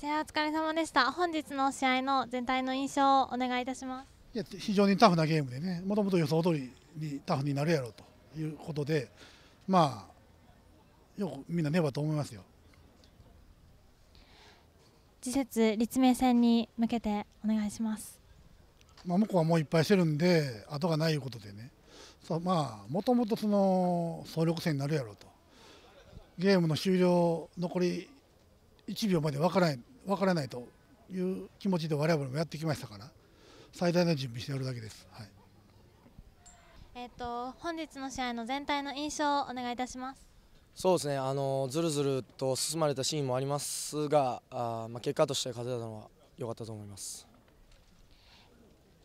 試合お疲れ様でした。本日の試合の全体の印象をお願いいたします。いや非常にタフなゲームでね、もともと予想通りにタフになるやろうということで、まあ、よくみんなねばと思いますよ。次節立命戦に向けてお願いします。まあ、向こうはもういっぱいしてるんで、後がないことでね、そうまあ、もともとその総力戦になるやろうと、ゲームの終了、残り1秒まで分からない分からないという気持ちで我々もやってきましたから最大の準備してやるだけです。はいえーと、本日の試合の全体の印象をお願いいたしますそうですねあのずるずると進まれたシーンもありますがあ、まあ、結果として勝てたのは良かったと思います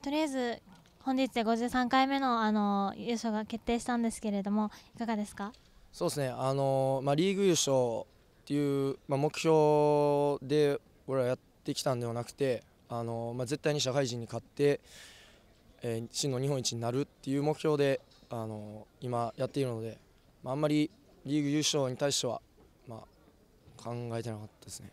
とりあえず本日で53回目のあの優勝が決定したんですけれどもいかがですかそうですねあの、まあ、リーグ優勝っていう、まあ、目標で俺はやってきたんではなくてあの、まあ、絶対に社会人に勝って、えー、真の日本一になるっていう目標であの今やっているので、まあ、あんまりリーグ優勝に対しては、まあ、考えてなかったですね。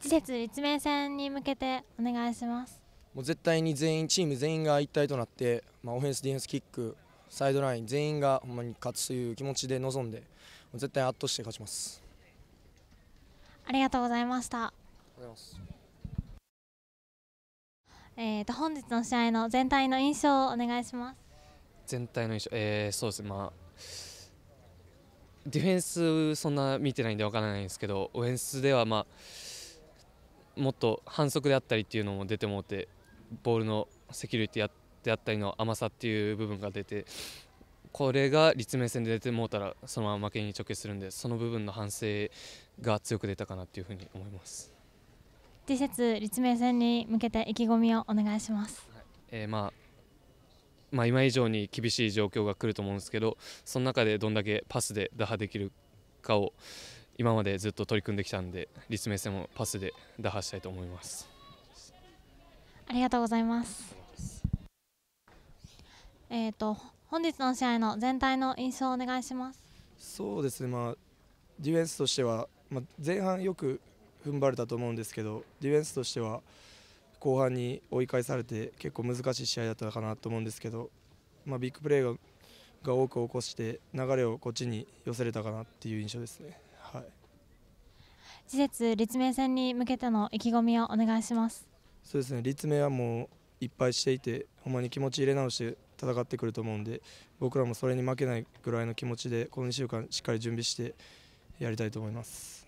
次節立命戦に向けてお願いしますもう絶対に全員チーム全員が一体となって、まあ、オフェンス、ディフェンス、キックサイドライン全員がほんまに勝つという気持ちで臨んで絶対圧倒して勝ちますありがとうございましたえーと、と本日の試合の全体の印象をお願いします全体の印象、えー、そうですね、まあ、ディフェンスそんな見てないんでわからないんですけどオフェンスでは、まあ、もっと反則であったりっていうのも出てもってボールのセキュリティであったりの甘さっていう部分が出てこれが立命戦で出てもうたらそのまま負けに直結するんでその部分の反省が強く出たかなというふうに思います次節立命戦に向けて意気込みをお願いします、はい、えー、まあまあ、今以上に厳しい状況が来ると思うんですけどその中でどんだけパスで打破できるかを今までずっと取り組んできたんで立命戦もパスで打破したいと思いますありがとうございますえっ、ー、と本日の試合の全体の印象をお願いしますそうですね、まあ、ディフェンスとしては、まあ、前半よく踏ん張れたと思うんですけどディフェンスとしては後半に追い返されて結構難しい試合だったかなと思うんですけど、まあ、ビッグプレーが多く起こして流れをこっちに寄せれたかなっていう印象ですね。はい、次節立命戦に向けての意気込みをお願いします。そうですね立命はもういっぱいしていてほんまに気持ち入れ直して戦ってくると思うんで僕らもそれに負けないぐらいの気持ちでこの2週間しっかり準備してやりたいと思います。